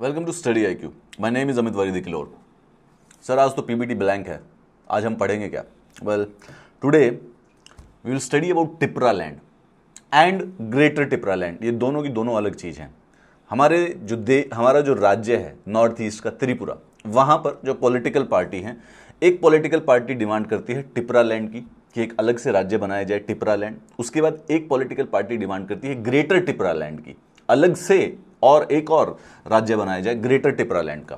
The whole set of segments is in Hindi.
Welcome to study I Q my name is Amit वरीदी किलोर सर आज तो पी बी टी ब्लैंक है आज हम पढ़ेंगे क्या well today we will study about Tipra land and greater Tipra land ये दोनों की दोनों अलग चीज़ हैं हमारे जो दे हमारा जो राज्य है नॉर्थ ईस्ट का त्रिपुरा वहाँ पर जो पॉलिटिकल पार्टी हैं एक पॉलिटिकल पार्टी डिमांड करती है टिपरा लैंड की कि एक अलग से राज्य बनाया जाए टिपरा लैंड उसके बाद एक पॉलिटिकल पार्टी डिमांड करती है ग्रेटर टिपरा लैंड की अलग से और एक और राज्य बनाया जाए ग्रेटर टिपरा लैंड का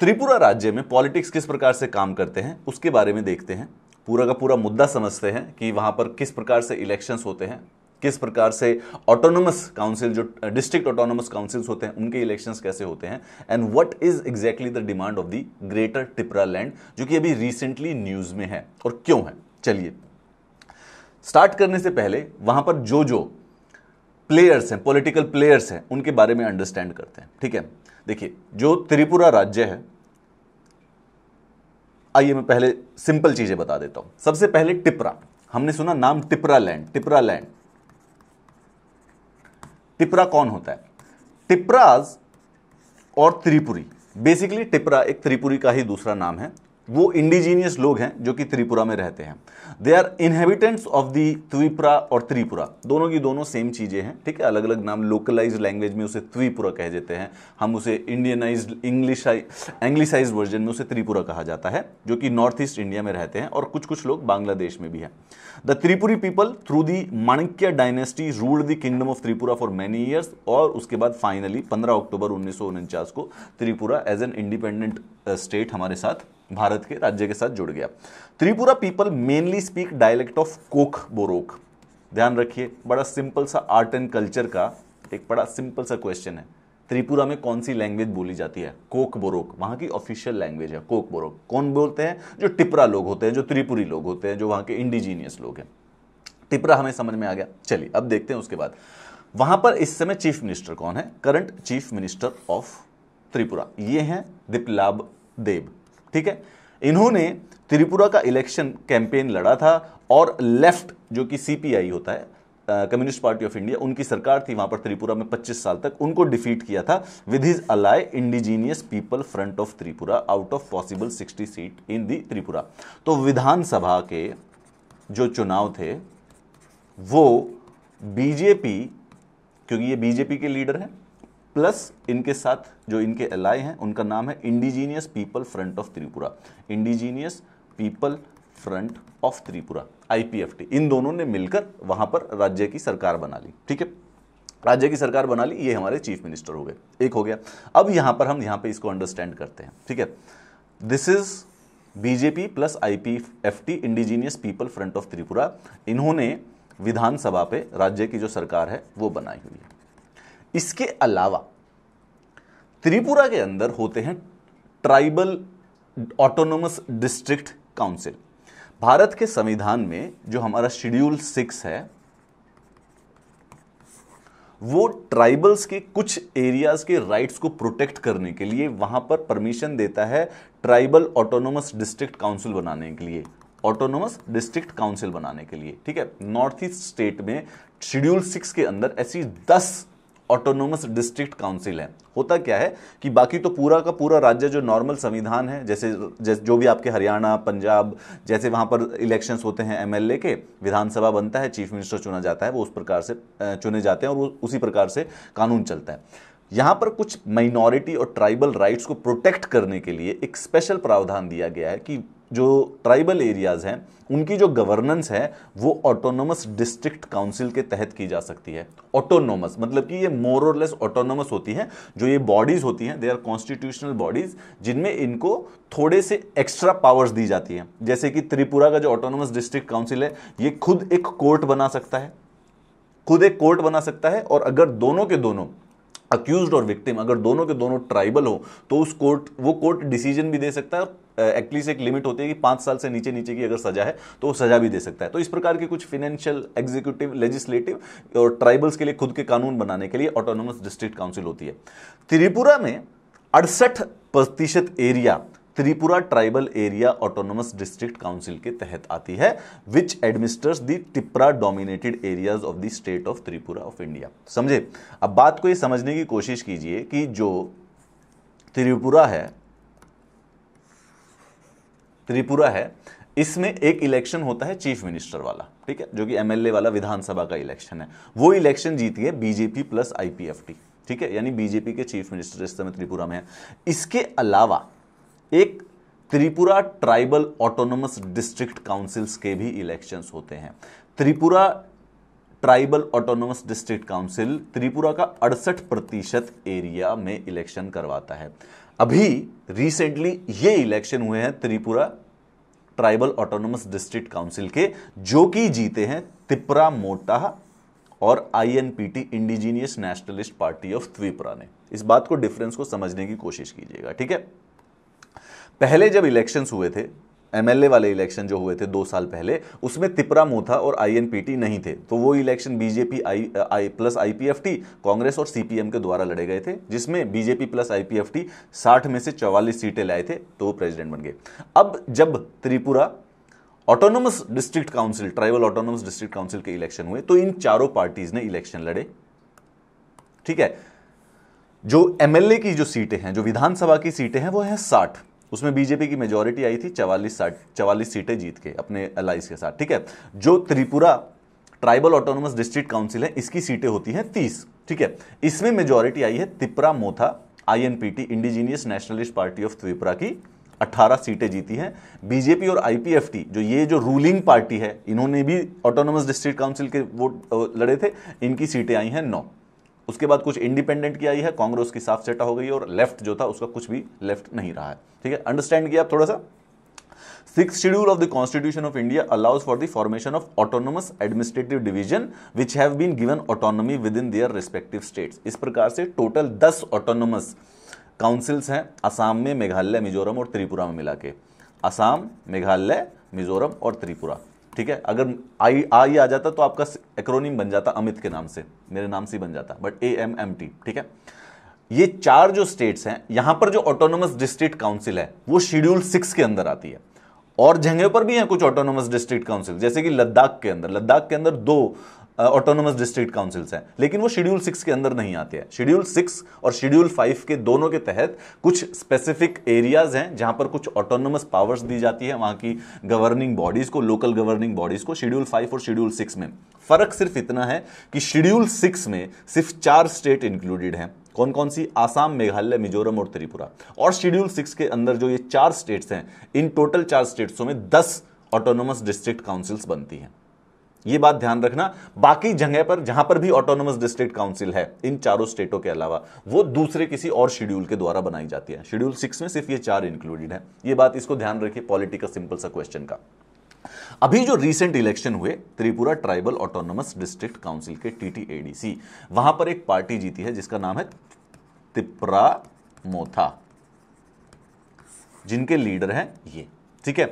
त्रिपुरा राज्य में पॉलिटिक्स किस प्रकार से काम करते हैं उसके बारे में देखते हैं पूरा का पूरा मुद्दा समझते हैं कि वहां पर किस प्रकार से इलेक्शंस होते हैं किस प्रकार से ऑटोनोमस काउंसिल जो डिस्ट्रिक्ट ऑटोनोमस काउंसिल्स होते हैं उनके इलेक्शंस कैसे होते हैं and what is exactly the demand of the greater Tipra land जो कि अभी रिसेंटली न्यूज में है और क्यों है चलिए स्टार्ट करने से पहले वहां पर जो जो प्लेयर्स हैं पॉलिटिकल प्लेयर्स हैं उनके बारे में अंडरस्टैंड करते हैं ठीक है देखिए जो त्रिपुरा राज्य है आइए मैं पहले सिंपल चीजें बता देता हूं सबसे पहले टिपरा हमने सुना नाम टिपरा लैंड टिपरा लैंड टिपरा कौन होता है टिपराज और त्रिपुरी बेसिकली टिपरा एक त्रिपुरी का ही दूसरा नाम है वो इंडिजीनियस लोग हैं जो कि त्रिपुरा में रहते हैं they are inhabitants of the Tripura और त्रिपुरा दोनों की दोनों सेम चीज़ें हैं ठीक है अलग अलग नाम लोकलाइज लैंग्वेज में उसे त्रिपुरा कह देते हैं हम उसे इंडियनाइज इंग्लिश एंग्लिसाइज वर्जन में उसे त्रिपुरा कहा जाता है जो कि नॉर्थ ईस्ट इंडिया में रहते हैं और कुछ कुछ लोग बांग्लादेश में भी हैं the Tripuri people through the Manikya dynasty ruled the kingdom of Tripura for many years और उसके बाद फाइनली पंद्रह अक्टूबर उन्नीस को Tripura as an independent state हमारे साथ भारत के राज्य के साथ जुड़ गया Tripura people mainly speak dialect of Kok Borok ध्यान रखिए बड़ा सिंपल सा आर्ट एंड कल्चर का एक बड़ा सिंपल सा क्वेश्चन है त्रिपुरा में कौन सी लैंग्वेज बोली जाती है कोक बोरोक वहाँ की ऑफिशियल लैंग्वेज है कोक बोरोक कौन बोलते हैं जो टिपरा लोग होते हैं जो त्रिपुरी लोग होते हैं जो वहाँ के इंडिजीनियस लोग हैं टिपरा हमें समझ में आ गया चलिए अब देखते हैं उसके बाद वहाँ पर इस समय चीफ मिनिस्टर कौन है current chief minister of Tripura ये हैं दिपलाब देव ठीक है इन्होंने त्रिपुरा का इलेक्शन कैंपेन लड़ा था और लेफ्ट जो कि सीपीआई होता है कम्युनिस्ट पार्टी ऑफ इंडिया उनकी सरकार थी वहां पर त्रिपुरा में 25 साल तक उनको डिफीट किया था with his ally indigenous people front of Tripura out of possible 60 seat in the Tripura तो विधानसभा के जो चुनाव थे वो बीजेपी क्योंकि ये बीजेपी के लीडर हैं प्लस इनके साथ जो इनके एलाय हैं उनका नाम है indigenous people front of Tripura indigenous people front of Tripura IPFT इन दोनों ने मिलकर वहां पर राज्य की सरकार बना ली ठीक है राज्य की सरकार बना ली ये हमारे चीफ मिनिस्टर हो गए एक हो गया अब यहां पर हम यहां पे इसको अंडरस्टैंड करते हैं ठीक है this is BJP plus IPFT indigenous people front of Tripura इन्होंने विधानसभा पे राज्य की जो सरकार है वो बनाई हुई है इसके अलावा त्रिपुरा के अंदर होते हैं tribal autonomous district council Bharat के संविधान में जो हमारा शेड्यूल सिक्स है वो ट्राइबल्स के कुछ एरियाज के राइट्स को प्रोटेक्ट करने के लिए वहां पर परमिशन देता है ट्राइबल ऑटोनोमस डिस्ट्रिक्ट काउंसिल बनाने के लिए ऑटोनोमस डिस्ट्रिक्ट काउंसिल बनाने के लिए ठीक है नॉर्थ ईस्ट स्टेट में शेड्यूल सिक्स के अंदर ऐसी दस ऑटोनोमस डिस्ट्रिक्ट काउंसिल है होता क्या है कि बाकी तो पूरा का पूरा राज्य जो नॉर्मल संविधान है जैसे जैसे जो भी आपके हरियाणा पंजाब जैसे वहाँ पर इलेक्शंस होते हैं एमएलए के विधानसभा बनता है चीफ मिनिस्टर चुना जाता है वो उस प्रकार से चुने जाते हैं और उसी प्रकार से कानून चलता है यहाँ पर कुछ माइनॉरिटी और ट्राइबल राइट्स को प्रोटेक्ट करने के लिए एक स्पेशल प्रावधान दिया गया है कि जो ट्राइबल एरियाज़ हैं उनकी जो गवर्नेंस है वो ऑटोनोमस डिस्ट्रिक्ट काउंसिल के तहत की जा सकती है ऑटोनोमस मतलब कि ये मोर और लेस ऑटोनोमस होती हैं जो ये बॉडीज़ होती हैं दे आर कॉन्स्टिट्यूशनल बॉडीज़ जिनमें इनको थोड़े से एक्स्ट्रा पावर्स दी जाती हैं जैसे कि त्रिपुरा का जो ऑटोनोमस डिस्ट्रिक्ट काउंसिल है ये खुद एक कोर्ट बना सकता है खुद एक कोर्ट बना सकता है और अगर दोनों के दोनों अक्यूज और विक्टिम अगर दोनों के दोनों ट्राइबल हो तो उस कोर्ट वो कोर्ट डिसीजन भी दे सकता है और एटलीस्ट एक लिमिट होती है कि पाँच साल से नीचे नीचे की अगर सजा है तो वो सजा भी दे सकता है तो इस प्रकार के कुछ फिनेंशियल एग्जीक्यूटिव लेजिस्लेटिव और ट्राइबल्स के लिए खुद के कानून बनाने के लिए ऑटोनोमस डिस्ट्रिक्ट काउंसिल होती है त्रिपुरा में अड़सठ प्रतिशत area Tripura tribal area autonomous district council के तहत आती है which administers the Tipra dominated areas of the state of Tripura of India समझे अब बात को ये समझने की कोशिश कीजिए कि जो त्रिपुरा है त्रिपुरा है इसमें एक इलेक्शन होता है चीफ मिनिस्टर वाला ठीक है जो कि एमएलए वाला विधानसभा का इलेक्शन है वो इलेक्शन जीती है बीजेपी प्लस आईपीएफटी ठीक है यानी बीजेपी के चीफ मिनिस्टर इस समय त्रिपुरा में है इसके अलावा एक Tripura tribal autonomous district councils के भी इलेक्शंस होते हैं Tripura tribal autonomous district council Tripura का अड़सठ प्रतिशत एरिया में इलेक्शन करवाता है अभी रिसेंटली ये इलेक्शन हुए हैं Tripura tribal autonomous district council के जो कि जीते हैं तिपरा मोटा और INPT indigenous nationalist party of Tripura ने इस बात को डिफरेंस को समझने की कोशिश कीजिएगा ठीक है पहले जब इलेक्शंस हुए थे एमएलए वाले इलेक्शन जो हुए थे दो साल पहले उसमें तिपरा मोथा और आईएनपीटी नहीं थे तो वो election BJP I I plus IPFT Congress और सीपीएम के द्वारा लड़े गए थे जिसमें बीजेपी प्लस आईपीएफटी 60 में से 44 सीटें लाए थे तो वो प्रेसिडेंट बन गए अब जब Tripura autonomous district council tribal autonomous district council के इलेक्शन हुए तो इन चारों पार्टीज ने इलेक्शन लड़े ठीक है जो एमएलए की जो सीटें हैं जो विधानसभा की सीटें हैं वो हैं साठ उसमें बीजेपी की मेजोरिटी आई थी चवालीस चवालीस सीटें जीत के अपने अलाइज के साथ ठीक है जो Tripura tribal autonomous district council है इसकी सीटें होती हैं तीस ठीक है इसमें मेजोरिटी आई है Tipra Motha INPT indigenous nationalist party of Tripura की 18 सीटें जीती हैं बीजेपी और आईपीएफटी जो ये जो रूलिंग पार्टी है इन्होंने भी ऑटोनोमस डिस्ट्रिक्ट काउंसिल के वोट लड़े थे इनकी सीटें आई हैं नौ उसके बाद कुछ इंडिपेंडेंट की आई है कांग्रेस की साफ सेटा हो गई और लेफ्ट जो था उसका कुछ भी लेफ्ट नहीं रहा है ठीक है अंडरस्टैंड किया आप थोड़ा सा six schedule of the constitution of India allows for the formation of autonomous administrative division which have been given autonomy within their respective state इस प्रकार से टोटल दस ऑटोनोमस काउंसिल्स हैं असम में मेघालय मिजोरम और त्रिपुरा में मिला के असम मेघालय मिजोरम और त्रिपुरा ठीक है अगर आई आई आ जाता तो आपका एक्रोनिम बन जाता अमित के नाम से मेरे नाम से बन जाता but A M M T ठीक है ये चार जो स्टेट्स हैं यहां पर जो ऑटोनोमस डिस्ट्रिक्ट काउंसिल है वो शेड्यूल सिक्स के अंदर आती है और जगह पर भी हैं कुछ ऑटोनोमस डिस्ट्रिक्ट काउंसिल जैसे कि लद्दाख के अंदर लद्दाख के अंदर दो ऑटोनोमस डिस्ट्रिक्ट काउंसिल्स हैं लेकिन वो शेड्यूल सिक्स के अंदर नहीं आते हैं शेड्यूल सिक्स और शेड्यूल फाइव के दोनों के तहत कुछ स्पेसिफिक एरियाज हैं जहां पर कुछ ऑटोनोमस पावर्स दी जाती है वहां की गवर्निंग बॉडीज को लोकल गवर्निंग बॉडीज को शेड्यूल फाइव और शेड्यूल सिक्स में फर्क सिर्फ इतना है कि शेड्यूल सिक्स में सिर्फ चार स्टेट इंक्लूडेड हैं कौन कौन सी आसाम मेघालय मिजोरम और त्रिपुरा और शेड्यूल सिक्स के अंदर जो ये चार स्टेट्स हैं इन टोटल चार स्टेट्सों में दस ऑटोनोमस डिस्ट्रिक्ट काउंसिल्स बनती हैं ये बात ध्यान रखना बाकी जगह पर जहां पर भी ऑटोनोमस डिस्ट्रिक्ट काउंसिल है इन चारों स्टेटों के अलावा वो दूसरे किसी और शेड्यूल के द्वारा बनाई जाती है शेड्यूल सिक्स में सिर्फ ये चार इंक्लूडेड है ये बात इसको ध्यान रखिए पॉलिटिकल सिंपल सा क्वेश्चन का अभी जो रीसेंट इलेक्शन हुए Tripura tribal autonomous district council के टीटीएडीसी वहां पर एक पार्टी जीती है जिसका नाम है तिपरा मोथा जिनके लीडर हैं ये ठीक है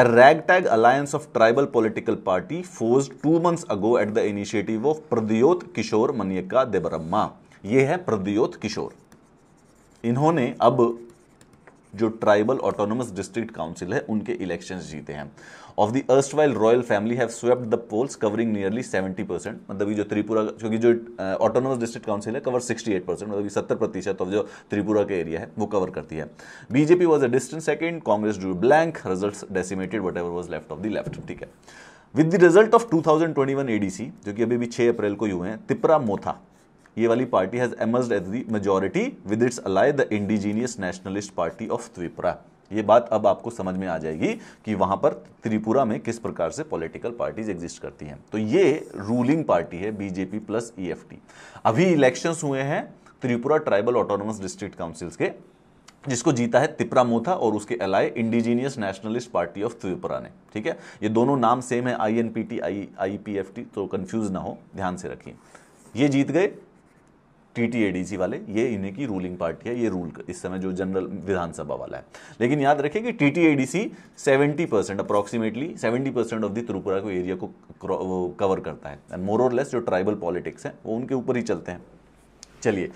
A ragtag alliance of tribal political party forged two months ago at the initiative of Pradyot Kishore Maniaka Debaramma. ये है प्रद्योत किशोर इन्होंने अब जो ट्राइबल ऑटोनोमस डिस्ट्रिक्ट काउंसिल है उनके इलेक्शन जीते हैं of the erstwhile royal family have swept the polls covering nearly seventy percent मतलब जो त्रिपुरा क्योंकि जो ऑटोनोमस डिस्ट्रिक्ट काउंसिल है कवर सिक्सटी एट परसेंट मतलब सत्तर प्रतिशत ऑफ जो त्रिपुरा के एरिया है वो कवर करती है BJP was a distant second Congress drew blank result decimated whatever was left of the left ठीक है with the result of two thousand twenty 2021 ADC जो कि अभी भी छह अप्रैल को ही हुए हैं तिपरा मोथा ये वाली party has emerge as the majority with its ally the indigenous nationalist party of Tripura ये बात अब आपको समझ में आ जाएगी कि वहां पर त्रिपुरा में किस प्रकार से पॉलिटिकल पार्टीज एग्जिस्ट करती हैं तो ये रूलिंग पार्टी है बीजेपी प्लस ई अभी इलेक्शंस हुए हैं Tripura tribal autonomous district councils के जिसको जीता है तिपरा मोथा और उसके ally indigenous nationalist party of Tripura ने ठीक है ये दोनों नाम सेम है I N P T I I P F T तो कन्फ्यूज ना हो ध्यान से रखिए ये जीत गए टीटीएडीसी वाले ये इन्हीं की रूलिंग पार्टी है ये रूल इस समय जो जनरल विधानसभा वाला है लेकिन याद रखें कि TTADC 70 percent approximately 70 percent of the Tripura को एरिया को कवर करता है एंड मोर और लेस जो ट्राइबल पॉलिटिक्स हैं वो उनके ऊपर ही चलते हैं चलिए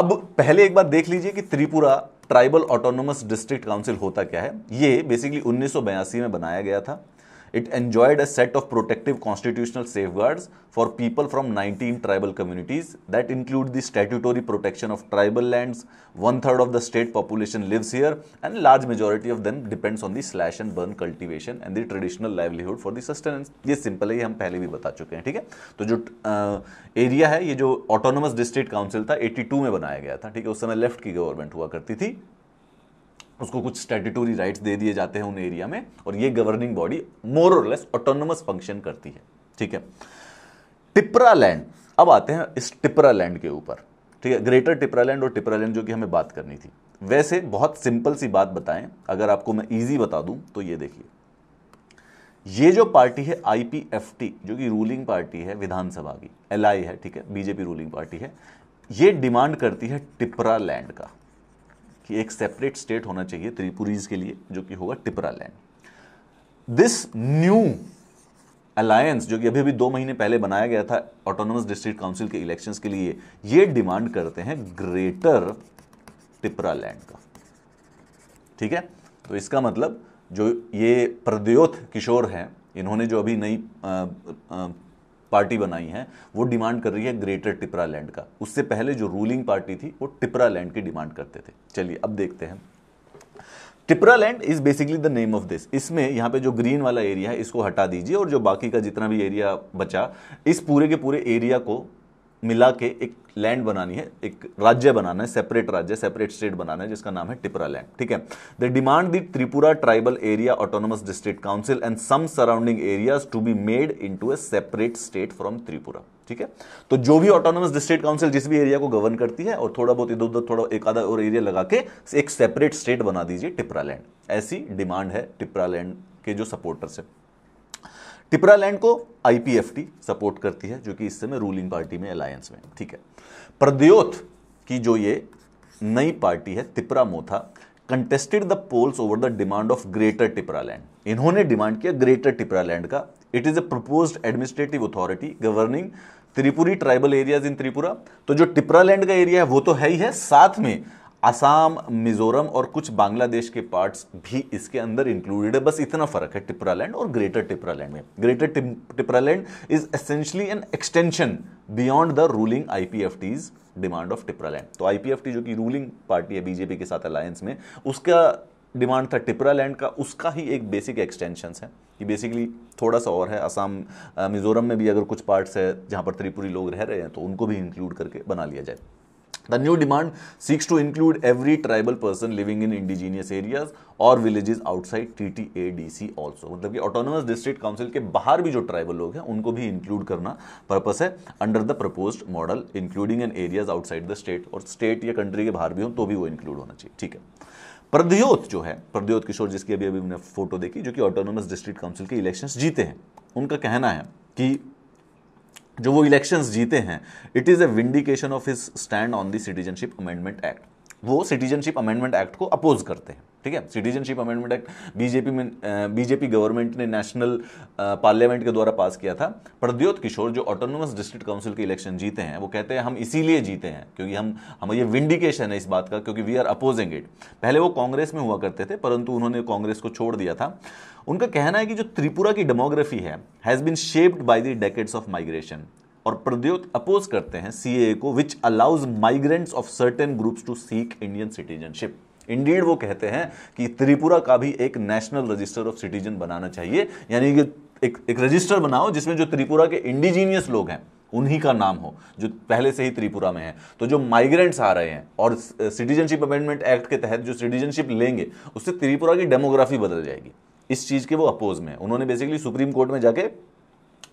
अब पहले एक बार देख लीजिए कि Tripura tribal autonomous district council होता क्या है ये बेसिकली उन्नीस में बनाया गया था it enjoyed a set of protective constitutional safeguards for people from 19 tribal communities that include the statutory protection of tribal lands, one third of the state population lives here and large majority of them depends on the slash and burn cultivation and the traditional livelihood for the sustenance. ये सिंपल है ये हम पहले भी बता चुके हैं ठीक है तो जो एरिया है ये जो ऑटोनोमस डिस्ट्रिक्ट काउंसिल था 82 में बनाया गया था ठीक है उस समय लेफ्ट की उसको कुछ स्टेटिटोरी राइट्स दे दिए जाते हैं उन एरिया में और ये गवर्निंग बॉडी मोर और लेस ऑटोनमस फंक्शन करती है ठीक है टिपरा लैंड अब आते हैं इस टिपरा लैंड के ऊपर ठीक है ग्रेटर टिपरा लैंड और टिपरा लैंड जो कि हमें बात करनी थी वैसे बहुत सिंपल सी बात बताएं अगर आपको मैं ईजी बता दूं तो ये देखिए ये जो पार्टी है आईपीएफटी जो कि रूलिंग पार्टी है विधानसभा की एलआई है ठीक है बीजेपी रूलिंग पार्टी है ये डिमांड करती है टिपरा लैंड का कि एक सेपरेट स्टेट होना चाहिए त्रिपुरीज के लिए जो कि होगा Tipraland this new alliance जो कि अभी अभी दो महीने पहले बनाया गया था ऑटोनोमस डिस्ट्रिक्ट काउंसिल के इलेक्शन के लिए यह डिमांड करते हैं ग्रेटर टिपरा लैंड का ठीक है तो इसका मतलब जो ये प्रद्योत किशोर हैं इन्होंने जो अभी नई पार्टी बनाई है वो डिमांड कर रही है ग्रेटर टिपरा लैंड का उससे पहले जो रूलिंग पार्टी थी वो टिपरा लैंड की डिमांड करते थे चलिए अब देखते हैं Tipraland is basically the name of this इसमें यहाँ पे जो ग्रीन वाला एरिया है इसको हटा दीजिए और जो बाकी का जितना भी एरिया बचा इस पूरे के पूरे एरिया को मिला के एक लैंड बनानी है एक राज्य बनाना है सेपरेट राज्य सेपरेट स्टेट बनाना है जिसका नाम है टिपरा लैंड ठीक है the demand the Tripura tribal area autonomous district council and some surrounding areas to be made into a separate state from Tripura ठीक है तो जो भी ऑटोनोमस डिस्ट्रिक्ट काउंसिल जिस भी एरिया को गवर्न करती है और थोड़ा बहुत इधर उधर थोड़ा एक आधा और एरिया लगा के एक सेपरेट स्टेट बना दीजिए टिपरा लैंड ऐसी डिमांड है टिपरा लैंड के जो सपोर्टर्स है तिपरा लैंड को आईपीएफटी सपोर्ट करती है जो कि इस समय रूलिंग पार्टी में अलायंस में ठीक है प्रद्योत की जो ये नई पार्टी है Tipra Motha contested the polls over the demand of greater Tipra Tipraland इन्होंने डिमांड किया ग्रेटर टिपरा लैंड का it is a propose administrative authority governing Tripuri tribal areas in Tripura तो जो टिपरा लैंड का एरिया है वो तो है ही है साथ में असम मिजोरम और कुछ बांग्लादेश के पार्ट्स भी इसके अंदर इंक्लूडेड है बस इतना फर्क है टिपरा लैंड और ग्रेटर टिपरा लैंड में greater Tipra Tipraland is essentially an extension beyond the ruling I demand of Tipraland तो आई जो कि रूलिंग पार्टी है बीजेपी के साथ अलायंस में उसका डिमांड था टिपरा लैंड का उसका ही एक बेसिक एक्सटेंशन है कि बेसिकली थोड़ा सा और है असम मिज़ोरम में भी अगर कुछ पार्ट्स है जहाँ पर त्रिपुरी लोग रह रहे हैं तो उनको भी इंक्लूड करके बना लिया जाए The new demand seeks to include every tribal person living in indigenous areas और villages outside T T A D C also मतलब कि ऑटोनोमस डिस्ट्रिक्ट काउंसिल के बाहर भी जो ट्राइबल लोग हैं उनको भी इंक्लूड करना पर्पज है under the propose model including an areas outside the state और स्टेट या कंट्री के बाहर भी हों तो भी वो इंक्लूड होना चाहिए ठीक है प्रद्योत जो है प्रद्योत किशोर जिसकी अभी अभी हमने फोटो देखी जो कि ऑटोनोमस डिस्ट्रिक्ट काउंसिल के इलेक्शन जीते हैं उनका कहना है कि जो वो इलेक्शंस जीते हैं it is a vindication of his stand on the citizenship amendment act वो सिटीजनशिप अमेंडमेंट एक्ट को अपोज करते हैं ठीक है सिटीजनशिप अमेंडमेंट एक्ट बीजेपी में बीजेपी गवर्नमेंट ने नेशनल पार्लियामेंट के द्वारा पास किया था प्रद्योत किशोर जो ऑटोनोमस डिस्ट्रिक्ट काउंसिल के इलेक्शन जीते हैं वो कहते हैं हम इसीलिए जीते हैं क्योंकि हम हमारे ये विंडिकेशन है इस बात का क्योंकि वी आर अपोजिंग इट पहले वो कांग्रेस में हुआ करते थे परंतु उन्होंने कांग्रेस को छोड़ दिया था उनका कहना है कि जो त्रिपुरा की डेमोग्राफी है has been shaped by the decades of migration और प्रद्योत अपोज करते हैं सीएए को which allows migrants of certain groups to seek Indian citizenship indeed वो कहते हैं कि त्रिपुरा का भी एक नेशनल रजिस्टर ऑफ सिटीजन बनाना चाहिए यानी कि एक एक रजिस्टर बनाओ जिसमें जो त्रिपुरा के इंडिजीनियस लोग हैं उन्हीं का नाम हो जो पहले से ही त्रिपुरा में है तो जो माइग्रेंट्स आ रहे हैं और सिटीजनशिप अमेंडमेंट एक्ट के तहत जो सिटीजनशिप लेंगे उससे त्रिपुरा की डेमोग्राफी बदल जाएगी इस चीज़ के वो अपोज में उन्होंने बेसिकली सुप्रीम कोर्ट में जाके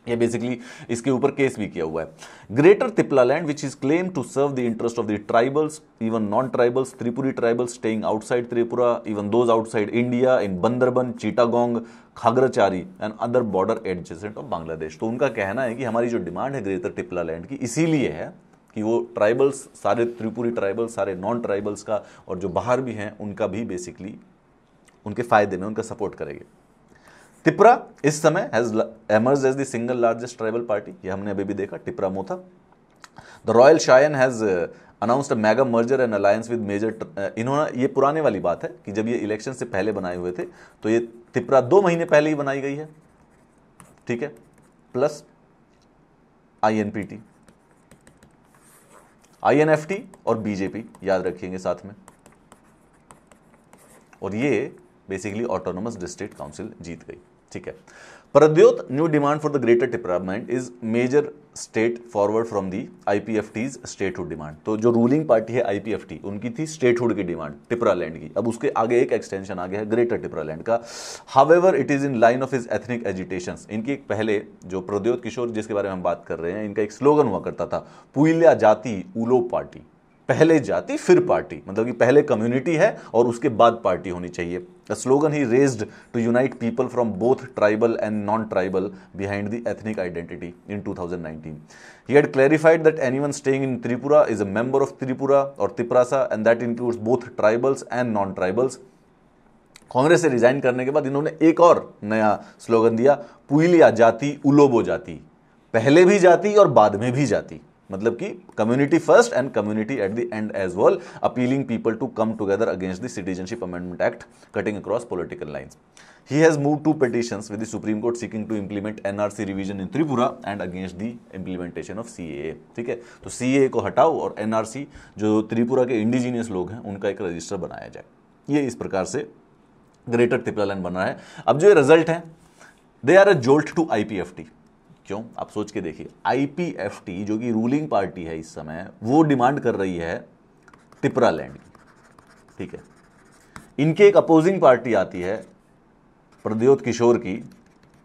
ये बेसिकली इसके ऊपर केस भी किया हुआ है greater Tipraland which is claim to serve the interest of the tribals even non tribals Tripuri tribals staying outside Tripura even those outside India in Bandarban Chittagong Khagrachari and other border adjacent of Bangladesh तो उनका कहना है कि हमारी जो डिमांड है ग्रेटर टिपला लैंड की इसीलिए है कि वो ट्राइबल्स सारे त्रिपुरी ट्राइबल्स सारे नॉन ट्राइबल्स का और जो बाहर भी हैं उनका भी बेसिकली उनके फ़ायदे में उनका सपोर्ट करेंगे टिपरा इस समय has emerge as the single largest tribal party ये हमने अभी भी देखा Tipra Motha the royal scion has announced a mega merger and alliance with major इन्होंने ये पुराने वाली बात है कि जब ये इलेक्शन से पहले बनाए हुए थे तो ये तिपरा दो महीने पहले ही बनाई गई है ठीक है plus I N P T I N F T और बीजेपी याद रखेंगे साथ में और ये बेसिकली ऑटोनोमस डिस्ट्रिक्ट काउंसिल जीत गई ठीक है Pradyot new demand for the greater टिपरामेंट is major state forward from the टीज स्टेटहुड डिमांड तो जो रूलिंग पार्टी है टी उनकी थी स्टेटहुड की डिमांड टिपरा लैंड की अब उसके आगे एक एक्सटेंशन आ गया है ग्रेटर टिपरा लैंड का ever it is in line of is ethnic agitation इनकी एक पहले जो प्रद्योत किशोर जिसके बारे में हम बात कर रहे हैं इनका एक स्लोगन हुआ करता था पुइल्या जाति उलो पार्टी पहले जाति फिर पार्टी मतलब कि पहले कम्युनिटी है और उसके बाद पार्टी होनी चाहिए the slogan he raised to unite people from both tribal and non tribal behind the ethnic identity in 2019 he had clarified that anyone staying in Tripura is a member of Tripura और tiprasa and that includes both tribals and non tribals Congress से रिजाइन करने के बाद इन्होंने एक और नया स्लोगन दिया पुइलिया जाति उलोबो जाति पहले भी जाति और बाद में भी जाति मतलब कि community first and community at the end as well appealing people to come together against the citizenship amendment act cutting across political lines he has move to petitions with the supreme court seeking to implement NRC revision in Tripura and against the implementation of C ठीक है तो सी को हटाओ और एनआरसी जो त्रिपुरा के इंडिजीनियस लोग हैं उनका एक रजिस्टर बनाया जाए ये इस प्रकार से ग्रेटर त्रिपुरा लैंड बना रहा है अब जो ये रिजल्ट है they are a jolt to I क्यों आप सोच के देखिए आईपीएफटी जो कि रूलिंग पार्टी है इस समय वो डिमांड कर रही है टिपरा लैंड ठीक है इनके एक अपोजिंग पार्टी आती है प्रद्योत किशोर की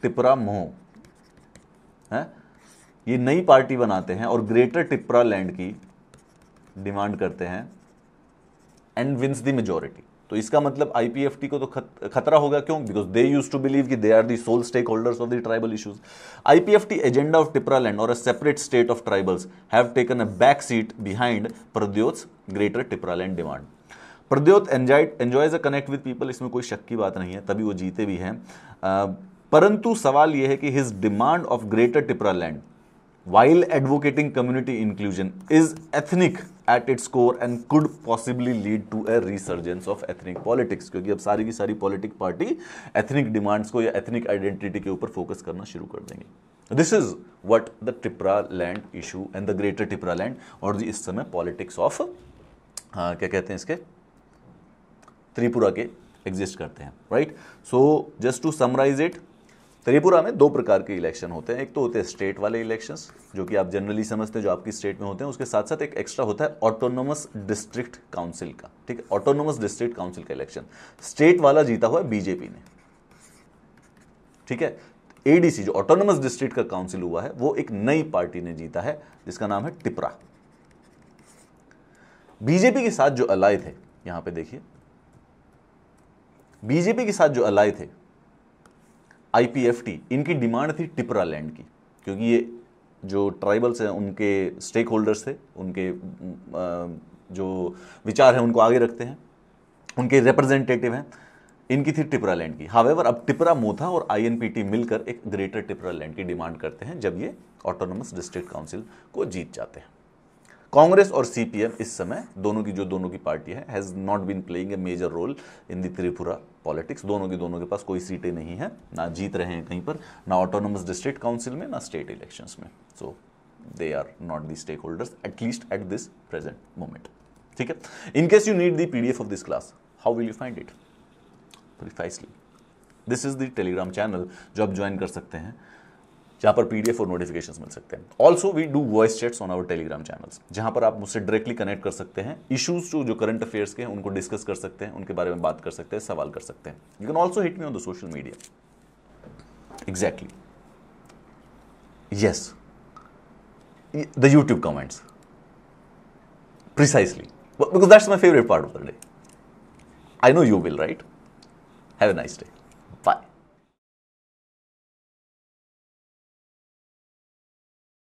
टिपरा मोह है ये नई पार्टी बनाते हैं और ग्रेटर टिपरा लैंड की डिमांड करते हैं एंड विंस द मेजोरिटी तो इसका मतलब आईपीएफटी को तो खतरा होगा क्यों because they use to believe कि they are the sole stakeholders of the tribal issues IPFT agenda of Tipraland और a separate state of tribals have taken a back seat behind Pradyot's greater Tipraland demand Pradyot enjoys a connect with people इसमें कोई शक की बात नहीं है तभी वो जीते भी हैं परंतु सवाल यह है कि his demand of greater Tipraland while advocating community inclusion is ethnic at its core and could possibly lead to a resurgence of ethnic politics क्योंकि अब सारी की सारी पॉलिटिक पार्टी एथनिक डिमांड्स को या एथनिक आइडेंटिटी के ऊपर फोकस करना शुरू कर देंगे this is what the Tipraland issue and the greater Tipra Tipraland और द इस समय पॉलिटिक्स ऑफ हाँ, क्या कहते हैं इसके त्रिपुरा के एग्जिस्ट करते हैं right so just to summarize it Tripura में दो प्रकार के इलेक्शन होते हैं एक तो होते हैं स्टेट वाले इलेक्शंस जो कि आप जनरली समझते हैं जो आपकी स्टेट में होते हैं उसके साथ साथ एक एक्स्ट्रा होता है ऑटोनोमस डिस्ट्रिक्ट काउंसिल का ठीक है ऑटोनोमस डिस्ट्रिक्ट काउंसिल का इलेक्शन स्टेट वाला जीता हुआ है बीजेपी ने ठीक है एडीसी जो ऑटोनोमस डिस्ट्रिक्ट का काउंसिल हुआ है वो एक नई पार्टी ने जीता है जिसका नाम है टिपरा बीजेपी के साथ जो अलाय थे यहां पे देखिए बीजेपी के साथ जो अलाय थे आईपीएफटी इनकी डिमांड थी टिपरा लैंड की क्योंकि ये जो ट्राइबल्स हैं उनके स्टेक होल्डर्स थे उनके जो विचार हैं उनको आगे रखते हैं उनके रिप्रेजेंटेटिव हैं इनकी थी टिपरा लैंड की हावेवर अब टिपरा मोथा और आईएनपीटी मिलकर एक ग्रेटर टिपरा लैंड की डिमांड करते हैं जब ये ऑटोनोमस डिस्ट्रिक्ट काउंसिल को जीत जाते हैं कांग्रेस और सीपीएम इस समय दोनों की जो दोनों की पार्टी है has not been playing a major role in the Tripura politics दोनों की दोनों के पास कोई सीटें नहीं है ना जीत रहे हैं कहीं पर ना ऑटोनोमस डिस्ट्रिक्ट काउंसिल में ना स्टेट इलेक्शन में so they are not the stakeholders at least at this present moment ठीक है in case you need the D F of this class how will you find it precisely this is the Telegram channel जो आप ज्वाइन कर सकते हैं जहां पर पीडीएफ और नोटिफिकेशन मिल सकते हैं also we do voice chats on our Telegram channels जहां पर आप मुझसे डायरेक्टली कनेक्ट कर सकते हैं इशूज जो जो करंट अफेयर्स के हैं उनको डिस्कस कर सकते हैं उनके बारे में बात कर सकते हैं सवाल कर सकते हैं you can also hit me on the social media exactly yes the YouTube comments precisely because that's my favourite part of the day I know you will write have a nice day